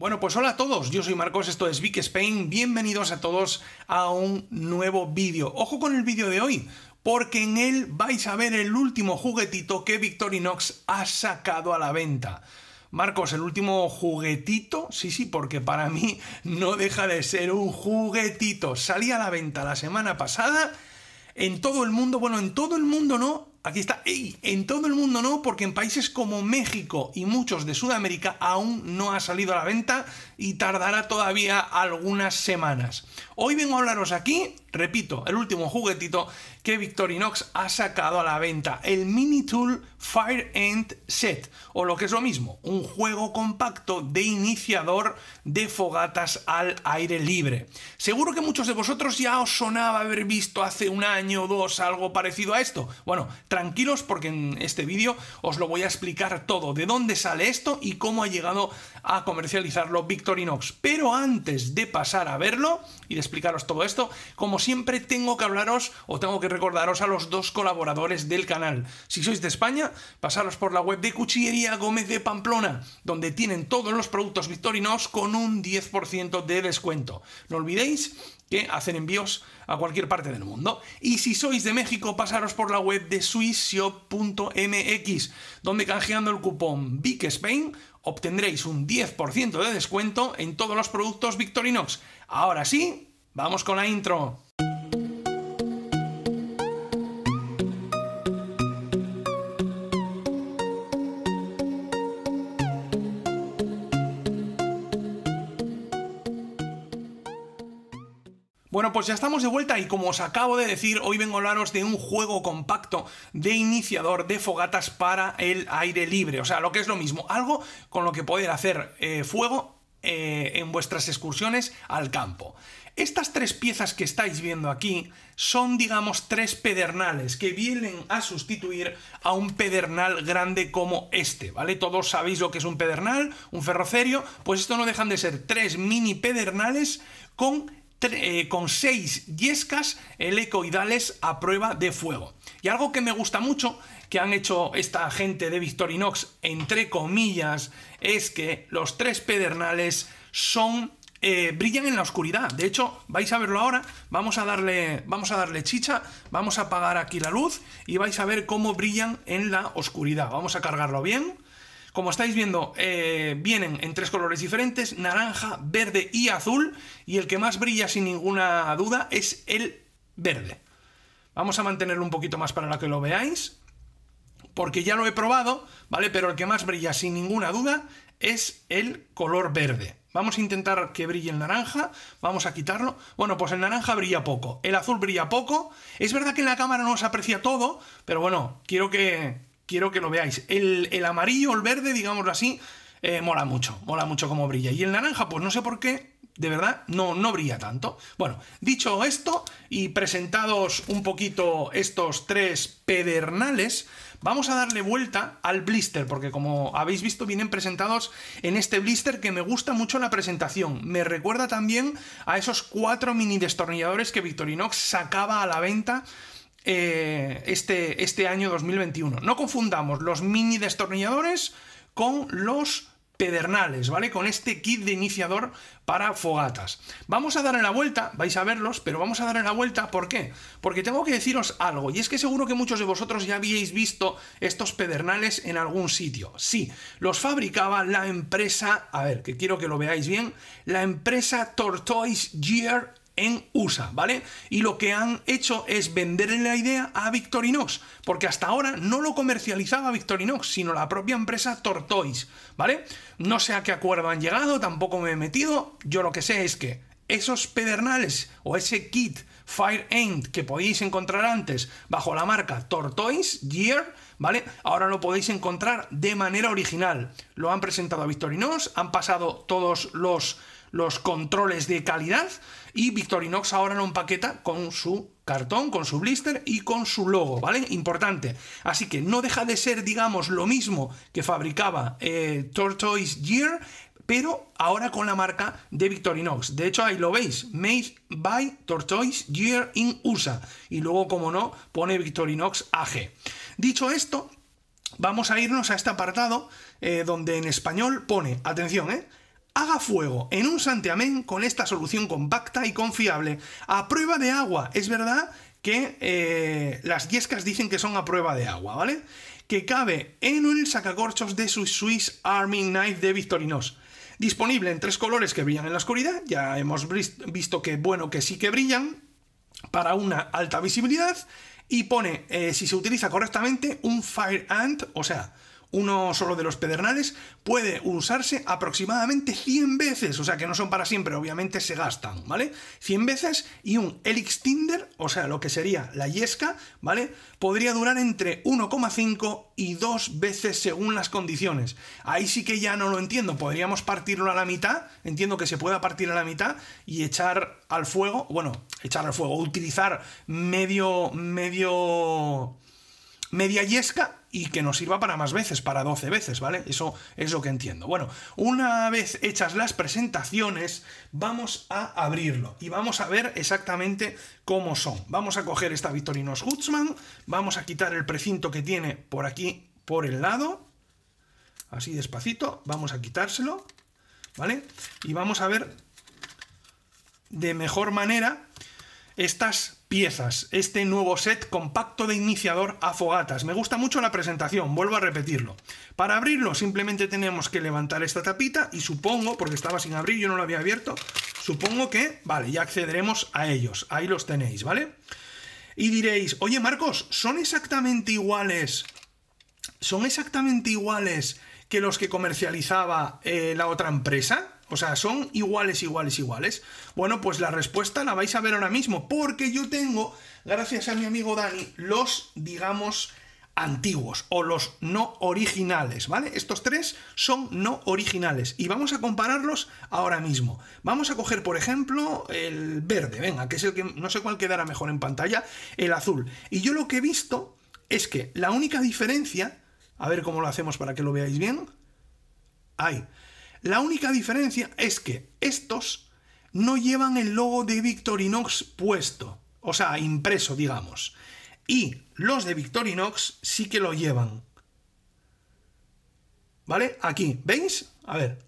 Bueno, pues hola a todos, yo soy Marcos, esto es Vic Spain, bienvenidos a todos a un nuevo vídeo. Ojo con el vídeo de hoy, porque en él vais a ver el último juguetito que Victorinox ha sacado a la venta. Marcos, el último juguetito, sí, sí, porque para mí no deja de ser un juguetito. Salía a la venta la semana pasada en todo el mundo, bueno, en todo el mundo no, aquí está, en todo el mundo no, porque en países como México y muchos de Sudamérica aún no ha salido a la venta y tardará todavía algunas semanas. Hoy vengo a hablaros aquí repito, el último juguetito que Victorinox ha sacado a la venta, el Mini Tool Fire End Set, o lo que es lo mismo, un juego compacto de iniciador de fogatas al aire libre. Seguro que muchos de vosotros ya os sonaba haber visto hace un año o dos algo parecido a esto. Bueno, tranquilos porque en este vídeo os lo voy a explicar todo, de dónde sale esto y cómo ha llegado a comercializarlo Victorinox. Pero antes de pasar a verlo y de explicaros todo esto, como siempre tengo que hablaros o tengo que recordaros a los dos colaboradores del canal. Si sois de España, pasaros por la web de Cuchillería Gómez de Pamplona, donde tienen todos los productos Victorinox con un 10% de descuento. No olvidéis que hacen envíos a cualquier parte del mundo. Y si sois de México, pasaros por la web de swissshop.mx, donde canjeando el cupón Big Spain obtendréis un 10% de descuento en todos los productos Victorinox. Ahora sí, vamos con la intro. Bueno, pues ya estamos de vuelta y como os acabo de decir, hoy vengo a hablaros de un juego compacto de iniciador de fogatas para el aire libre, o sea, lo que es lo mismo, algo con lo que poder hacer eh, fuego eh, en vuestras excursiones al campo. Estas tres piezas que estáis viendo aquí son, digamos, tres pedernales que vienen a sustituir a un pedernal grande como este, ¿vale? Todos sabéis lo que es un pedernal, un ferrocerio, pues esto no dejan de ser tres mini pedernales con eh, con seis yescas helicoidales a prueba de fuego. Y algo que me gusta mucho que han hecho esta gente de Victorinox, entre comillas, es que los tres pedernales son eh, brillan en la oscuridad. De hecho, vais a verlo ahora. Vamos a darle, vamos a darle chicha. Vamos a apagar aquí la luz y vais a ver cómo brillan en la oscuridad. Vamos a cargarlo bien. Como estáis viendo, eh, vienen en tres colores diferentes, naranja, verde y azul, y el que más brilla sin ninguna duda es el verde. Vamos a mantenerlo un poquito más para que lo veáis, porque ya lo he probado, ¿vale? Pero el que más brilla sin ninguna duda es el color verde. Vamos a intentar que brille el naranja, vamos a quitarlo. Bueno, pues el naranja brilla poco, el azul brilla poco. Es verdad que en la cámara no se aprecia todo, pero bueno, quiero que, quiero que lo veáis. El, amarillo, el verde, digámoslo así, eh, mola mucho, mola mucho cómo brilla. Y el naranja, pues no sé por qué, de verdad, no, no brilla tanto. Bueno, dicho esto y presentados un poquito estos tres pedernales, vamos a darle vuelta al blister, porque como habéis visto vienen presentados en este blister que me gusta mucho la presentación. Me recuerda también a esos cuatro mini destornilladores que Victorinox sacaba a la venta eh, este, este año 2021. No confundamos los mini destornilladores con los pedernales, ¿vale? Con este kit de iniciador para fogatas. Vamos a darle la vuelta, vais a verlos, pero vamos a darle la vuelta, ¿por qué? Porque tengo que deciros algo, y es que seguro que muchos de vosotros ya habíais visto estos pedernales en algún sitio. Sí, los fabricaba la empresa, a ver, que quiero que lo veáis bien, la empresa Tortoise Gear en USA, ¿vale? Y lo que han hecho es venderle la idea a Victorinox, porque hasta ahora no lo comercializaba Victorinox, sino la propia empresa Tortoise, ¿vale? No sé a qué acuerdo han llegado, tampoco me he metido, yo lo que sé es que esos pedernales o ese kit Fire End que podéis encontrar antes bajo la marca Tortoise Gear, ¿vale? Ahora lo podéis encontrar de manera original. Lo han presentado a Victorinox, han pasado todos los los controles de calidad y Victorinox ahora lo empaqueta con su cartón, con su blister y con su logo, ¿vale? Importante. Así que no deja de ser, digamos, lo mismo que fabricaba eh, Tortoise Gear, pero ahora con la marca de Victorinox. De hecho, ahí lo veis, Made by Tortoise Gear in USA. Y luego, como no, pone Victorinox AG. Dicho esto, vamos a irnos a este apartado eh, donde en español pone, atención, ¿eh? Haga fuego en un santiamén con esta solución compacta y confiable. A prueba de agua. Es verdad que eh, las yescas dicen que son a prueba de agua, ¿vale? Que cabe en un sacacorchos de su Swiss Army Knife de Victorinox, Disponible en tres colores que brillan en la oscuridad. Ya hemos visto que, bueno, que sí que brillan. Para una alta visibilidad. Y pone, eh, si se utiliza correctamente, un Fire Ant, o sea, uno solo de los pedernales, puede usarse aproximadamente 100 veces, o sea que no son para siempre, obviamente se gastan, ¿vale? 100 veces y un Elix Tinder, o sea, lo que sería la yesca, ¿vale? Podría durar entre 1,5 y 2 veces según las condiciones. Ahí sí que ya no lo entiendo, podríamos partirlo a la mitad, entiendo que se pueda partir a la mitad y echar al fuego, bueno, echar al fuego, utilizar medio, medio, media yesca y que nos sirva para más veces, para 12 veces, ¿vale? Eso es lo que entiendo. Bueno, una vez hechas las presentaciones, vamos a abrirlo y vamos a ver exactamente cómo son. Vamos a coger esta Victorinos Hutzman, vamos a quitar el precinto que tiene por aquí, por el lado, así despacito, vamos a quitárselo, ¿vale? Y vamos a ver de mejor manera estas piezas, este nuevo set compacto de iniciador a fogatas. Me gusta mucho la presentación, vuelvo a repetirlo. Para abrirlo simplemente tenemos que levantar esta tapita y supongo, porque estaba sin abrir, yo no lo había abierto, supongo que, vale, ya accederemos a ellos. Ahí los tenéis, ¿vale? Y diréis, oye Marcos, ¿son exactamente iguales? ¿Son exactamente iguales que los que comercializaba eh, la otra empresa? O sea, son iguales, iguales, iguales. Bueno, pues la respuesta la vais a ver ahora mismo, porque yo tengo, gracias a mi amigo Dani, los, digamos, antiguos o los no originales, ¿vale? Estos tres son no originales y vamos a compararlos ahora mismo. Vamos a coger, por ejemplo, el verde, venga, que es el que no sé cuál quedará mejor en pantalla, el azul. Y yo lo que he visto es que la única diferencia, a ver cómo lo hacemos para que lo veáis bien, hay la única diferencia es que estos no llevan el logo de Victorinox puesto, o sea, impreso, digamos. Y los de Victorinox sí que lo llevan. ¿Vale? Aquí, ¿veis? A ver.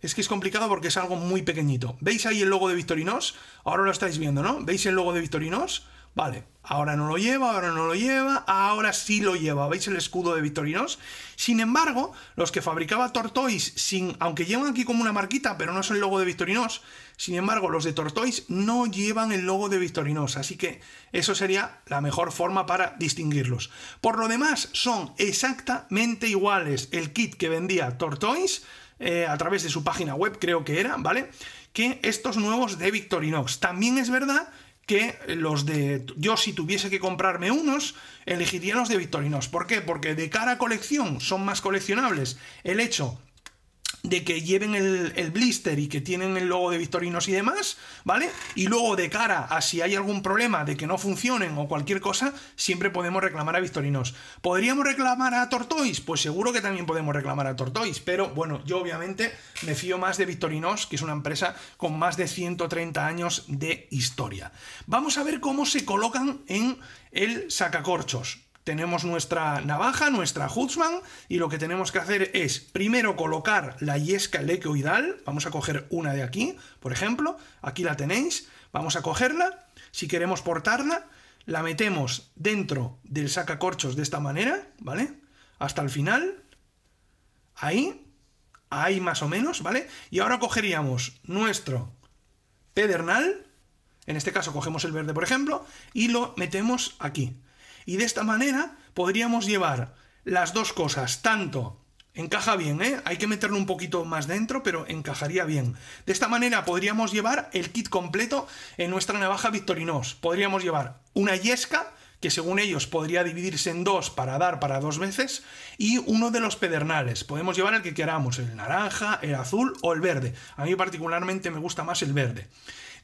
Es que es complicado porque es algo muy pequeñito. ¿Veis ahí el logo de Victorinox? Ahora lo estáis viendo, ¿no? ¿Veis el logo de Victorinox? Vale, Ahora no lo lleva, ahora no lo lleva, ahora sí lo lleva. ¿Veis el escudo de Victorinox? Sin embargo, los que fabricaba Tortoise, sin, aunque llevan aquí como una marquita, pero no es el logo de Victorinox, sin embargo, los de Tortoise no llevan el logo de Victorinox, así que eso sería la mejor forma para distinguirlos. Por lo demás, son exactamente iguales el kit que vendía Tortoise eh, a través de su página web, creo que era, ¿vale? Que estos nuevos de Victorinox. También es verdad que los de. Yo, si tuviese que comprarme unos, elegiría los de Victorinos. ¿Por qué? Porque de cara colección son más coleccionables. El hecho de que lleven el, blister y que tienen el logo de Victorinos y demás, ¿vale? Y luego de cara a si hay algún problema de que no funcionen o cualquier cosa, siempre podemos reclamar a Victorinos. ¿Podríamos reclamar a Tortoise? Pues seguro que también podemos reclamar a Tortoise, pero bueno, yo obviamente me fío más de Victorinos, que es una empresa con más de 130 años de historia. Vamos a ver cómo se colocan en el sacacorchos tenemos nuestra navaja, nuestra Hutzman, y lo que tenemos que hacer es primero colocar la yesca lecoidal, vamos a coger una de aquí, por ejemplo, aquí la tenéis, vamos a cogerla, si queremos portarla, la metemos dentro del sacacorchos de esta manera, ¿vale? Hasta el final, ahí, ahí más o menos, ¿vale? Y ahora cogeríamos nuestro pedernal, en este caso cogemos el verde, por ejemplo, y lo metemos aquí. Y de esta manera podríamos llevar las dos cosas, tanto encaja bien, ¿eh? hay que meterlo un poquito más dentro, pero encajaría bien. De esta manera podríamos llevar el kit completo en nuestra navaja victorinos Podríamos llevar una yesca, que según ellos podría dividirse en dos para dar para dos veces, y uno de los pedernales. Podemos llevar el que queramos, el naranja, el azul o el verde. A mí particularmente me gusta más el verde.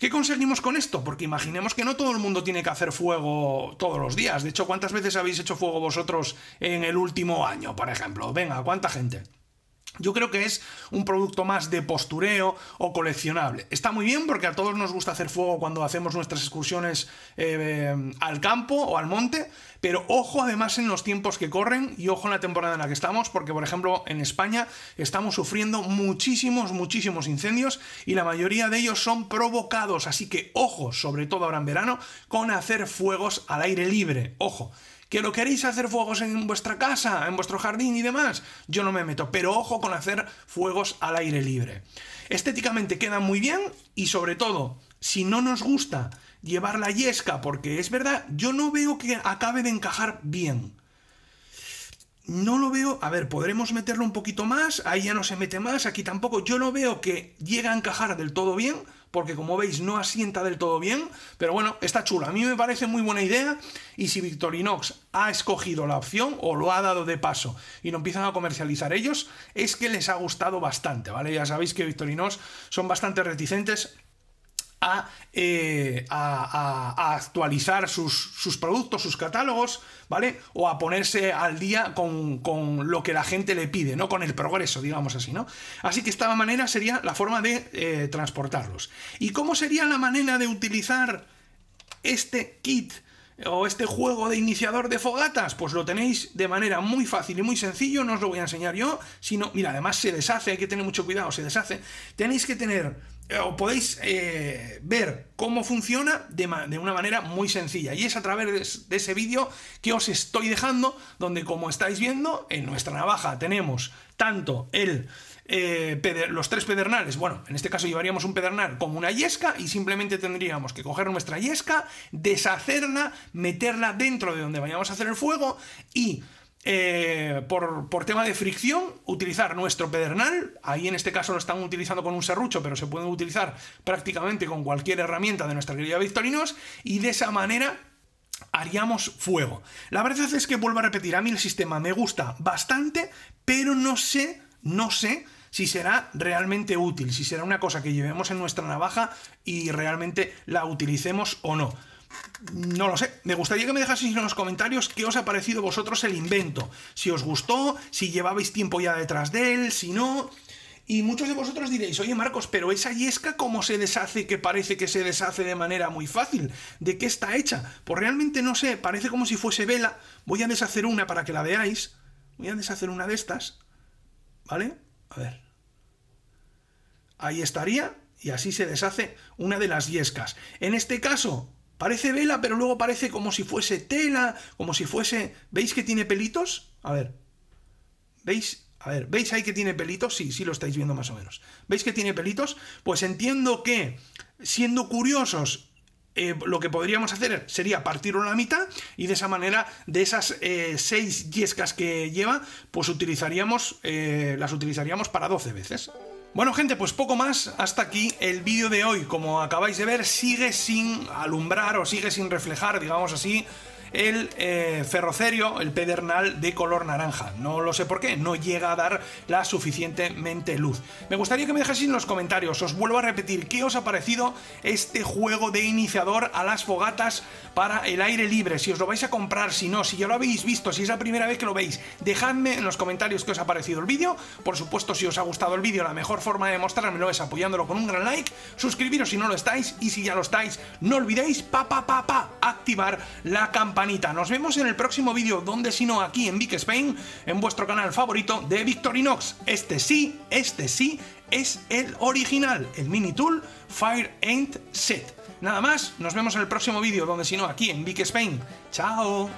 ¿Qué conseguimos con esto? Porque imaginemos que no todo el mundo tiene que hacer fuego todos los días. De hecho, ¿cuántas veces habéis hecho fuego vosotros en el último año, por ejemplo? Venga, ¿cuánta gente? Yo creo que es un producto más de postureo o coleccionable. Está muy bien porque a todos nos gusta hacer fuego cuando hacemos nuestras excursiones eh, al campo o al monte, pero ojo además en los tiempos que corren y ojo en la temporada en la que estamos, porque por ejemplo en España estamos sufriendo muchísimos, muchísimos incendios y la mayoría de ellos son provocados, así que ojo, sobre todo ahora en verano, con hacer fuegos al aire libre, ojo que lo queréis hacer fuegos en vuestra casa, en vuestro jardín y demás, yo no me meto, pero ojo con hacer fuegos al aire libre. Estéticamente queda muy bien y sobre todo, si no nos gusta llevar la yesca, porque es verdad, yo no veo que acabe de encajar bien. No lo veo, a ver, podremos meterlo un poquito más, ahí ya no se mete más, aquí tampoco, yo no veo que llegue a encajar del todo bien, porque como veis no asienta del todo bien, pero bueno, está chula. A mí me parece muy buena idea y si Victorinox ha escogido la opción o lo ha dado de paso y no empiezan a comercializar ellos, es que les ha gustado bastante, ¿vale? Ya sabéis que Victorinox son bastante reticentes eh, a, actualizar sus, productos, sus catálogos, ¿vale? O a ponerse al día con, lo que la gente le pide, ¿no? Con el progreso, digamos así, ¿no? Así que esta manera sería la forma de eh, transportarlos. ¿Y cómo sería la manera de utilizar este kit o este juego de iniciador de fogatas, pues lo tenéis de manera muy fácil y muy sencillo, no os lo voy a enseñar yo, sino, mira, además se deshace, hay que tener mucho cuidado, se deshace, tenéis que tener, eh, o podéis eh, ver cómo funciona de, una manera muy sencilla, y es a través de, de ese vídeo que os estoy dejando, donde como estáis viendo, en nuestra navaja tenemos tanto el... Eh, los tres pedernales. Bueno, en este caso llevaríamos un pedernal como una yesca y simplemente tendríamos que coger nuestra yesca, deshacerla, meterla dentro de donde vayamos a hacer el fuego y... Eh, por, por, tema de fricción, utilizar nuestro pedernal. Ahí en este caso lo están utilizando con un serrucho, pero se puede utilizar prácticamente con cualquier herramienta de nuestra querida Victorinos. Y de esa manera haríamos fuego. La verdad es que vuelvo a repetir, a mí el sistema me gusta bastante, pero no sé no sé si será realmente útil, si será una cosa que llevemos en nuestra navaja y realmente la utilicemos o no. No lo sé. Me gustaría que me dejaseis en los comentarios qué os ha parecido vosotros el invento. Si os gustó, si llevabais tiempo ya detrás de él, si no. Y muchos de vosotros diréis, oye Marcos, pero esa yesca cómo se deshace que parece que se deshace de manera muy fácil. ¿De qué está hecha? Pues realmente no sé, parece como si fuese vela. Voy a deshacer una para que la veáis. Voy a deshacer una de estas. ¿Vale? A ver. Ahí estaría y así se deshace una de las yescas. En este caso, parece vela, pero luego parece como si fuese tela, como si fuese... ¿Veis que tiene pelitos? A ver. ¿Veis? A ver, ¿veis ahí que tiene pelitos? Sí, sí lo estáis viendo más o menos. ¿Veis que tiene pelitos? Pues entiendo que, siendo curiosos eh, lo que podríamos hacer sería partirlo una la mitad y de esa manera, de esas eh, seis yescas que lleva, pues utilizaríamos, eh, las utilizaríamos para 12 veces. Bueno gente, pues poco más, hasta aquí el vídeo de hoy. Como acabáis de ver, sigue sin alumbrar o sigue sin reflejar, digamos así, el eh, ferrocerio, el pedernal de color naranja. No lo sé por qué, no llega a dar la suficientemente luz. Me gustaría que me dejéis en los comentarios, os vuelvo a repetir, ¿qué os ha parecido este juego de iniciador a las fogatas para el aire libre? Si os lo vais a comprar, si no, si ya lo habéis visto, si es la primera vez que lo veis, dejadme en los comentarios qué os ha parecido el vídeo. Por supuesto, si os ha gustado el vídeo, la mejor forma de mostrármelo es apoyándolo con un gran like, suscribiros si no lo estáis y si ya lo estáis, no olvidéis, activar la campana nos vemos en el próximo vídeo, donde si no, aquí en Big Spain, en vuestro canal favorito de Victorinox. Este sí, este sí, es el original, el mini tool Fire Ain't Set. Nada más, nos vemos en el próximo vídeo, donde si no, aquí en Big Spain. ¡Chao!